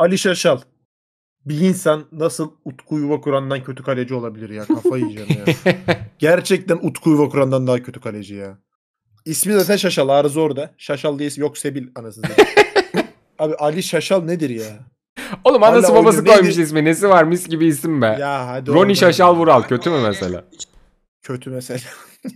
Ali Şaşal. Bir insan nasıl Utku Yuvakuran'dan kötü kaleci olabilir ya? kafa yiyeceğim ya. Gerçekten Utku Yuvakuran'dan daha kötü kaleci ya. İsmi zaten Şaşal. Arıza orada. Şaşal diye yok Sebil anasını Abi Ali Şaşal nedir ya? Oğlum Hala anası babası oynuyor. koymuş Neydi? ismi. Nesi var mis gibi isim be. Ya hadi Ronnie Şaşal Vural kötü mü mesela? Kötü mesela.